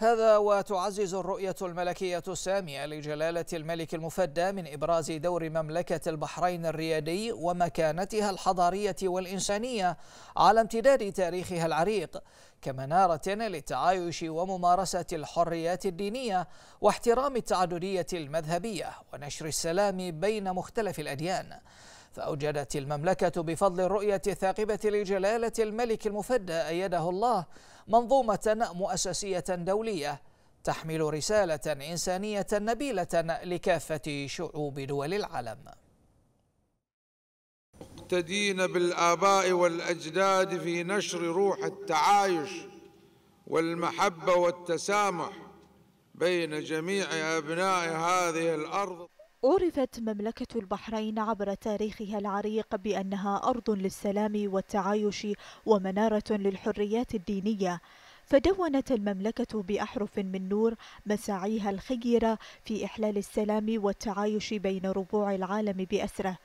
هذا وتعزز الرؤية الملكية السامية لجلالة الملك المفدى من إبراز دور مملكة البحرين الريادي ومكانتها الحضارية والإنسانية على امتداد تاريخها العريق كمنارة للتعايش وممارسة الحريات الدينية واحترام التعددية المذهبية ونشر السلام بين مختلف الأديان فأوجدت المملكة بفضل الرؤية الثاقبة لجلالة الملك المفدى أيده الله منظومة مؤسسية دولية تحمل رسالة إنسانية نبيلة لكافة شعوب دول العالم مقتدين بالآباء والأجداد في نشر روح التعايش والمحبة والتسامح بين جميع أبناء هذه الأرض عرفت مملكة البحرين عبر تاريخها العريق بأنها أرض للسلام والتعايش ومنارة للحريات الدينية فدونت المملكة بأحرف من نور مساعيها الخيرة في إحلال السلام والتعايش بين ربوع العالم بأسره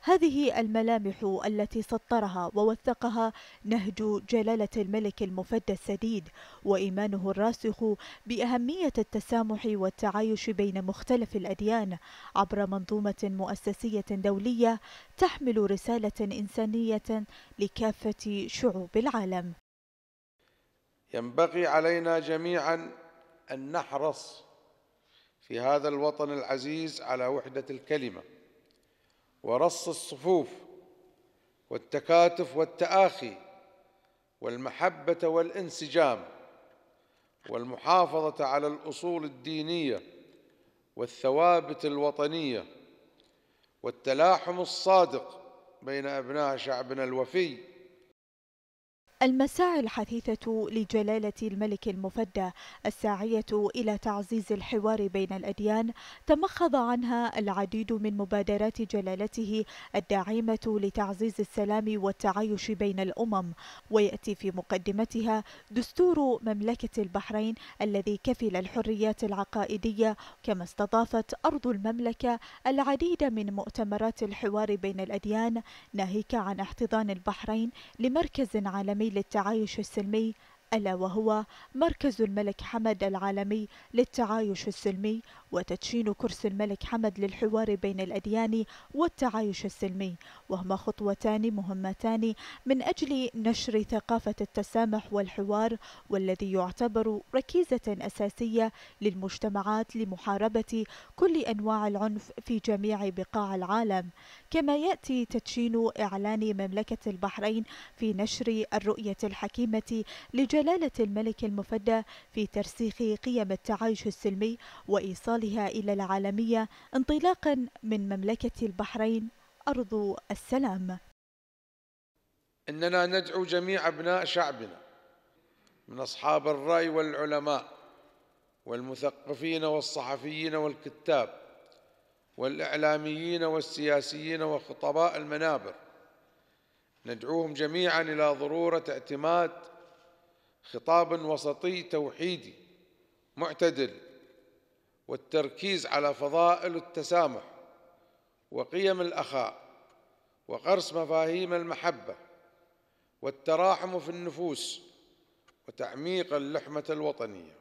هذه الملامح التي سطرها ووثقها نهج جلالة الملك المفدى السديد وإيمانه الراسخ بأهمية التسامح والتعايش بين مختلف الأديان عبر منظومة مؤسسية دولية تحمل رسالة إنسانية لكافة شعوب العالم ينبغي علينا جميعا أن نحرص في هذا الوطن العزيز على وحدة الكلمة ورص الصفوف والتكاتف والتآخي والمحبة والانسجام والمحافظة على الأصول الدينية والثوابت الوطنية والتلاحم الصادق بين أبناء شعبنا الوفي المساعي الحثيثة لجلالة الملك المفدى الساعية إلى تعزيز الحوار بين الأديان تمخض عنها العديد من مبادرات جلالته الداعمة لتعزيز السلام والتعايش بين الأمم ويأتي في مقدمتها دستور مملكة البحرين الذي كفل الحريات العقائدية كما استضافت أرض المملكة العديد من مؤتمرات الحوار بين الأديان ناهيك عن احتضان البحرين لمركز عالمي العالمي للتعايش السلمي ألا وهو مركز الملك حمد العالمي للتعايش السلمي وتدشين كرسي الملك حمد للحوار بين الأديان والتعايش السلمي وهما خطوتان مهمتان من أجل نشر ثقافة التسامح والحوار والذي يعتبر ركيزة أساسية للمجتمعات لمحاربة كل أنواع العنف في جميع بقاع العالم كما يأتي تدشين إعلان مملكة البحرين في نشر الرؤية الحكيمة لجلالة الملك المفدى في ترسيخ قيم التعايش السلمي وإيصال وإيصالها إلى العالمية انطلاقا من مملكة البحرين أرض السلام إننا ندعو جميع أبناء شعبنا من أصحاب الرأي والعلماء والمثقفين والصحفيين والكتاب والإعلاميين والسياسيين وخطباء المنابر ندعوهم جميعا إلى ضرورة اعتماد خطاب وسطي توحيدي معتدل والتركيز على فضائل التسامح وقيم الأخاء وغرس مفاهيم المحبة والتراحم في النفوس وتعميق اللحمة الوطنية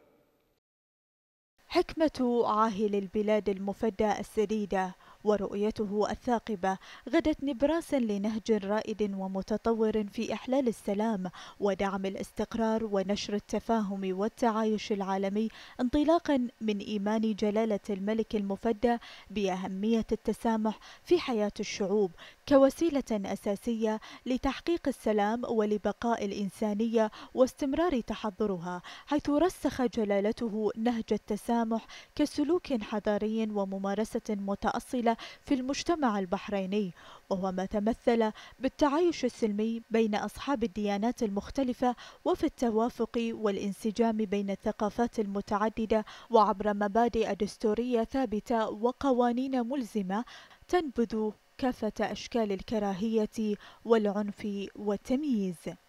حكمة عاهل البلاد المفدى السديدة ورؤيته الثاقبة غدت نبراسا لنهج رائد ومتطور في إحلال السلام ودعم الاستقرار ونشر التفاهم والتعايش العالمي انطلاقا من إيمان جلالة الملك المفدى بأهمية التسامح في حياة الشعوب كوسيلة أساسية لتحقيق السلام ولبقاء الإنسانية واستمرار تحضرها حيث رسخ جلالته نهج التسامح كسلوك حضاري وممارسة متأصلة الداخلة في المجتمع البحريني وهو ما تمثل بالتعايش السلمي بين أصحاب الديانات المختلفة وفي التوافق والانسجام بين الثقافات المتعددة وعبر مبادئ دستورية ثابتة وقوانين ملزمة تنبذ كافة أشكال الكراهية والعنف والتمييز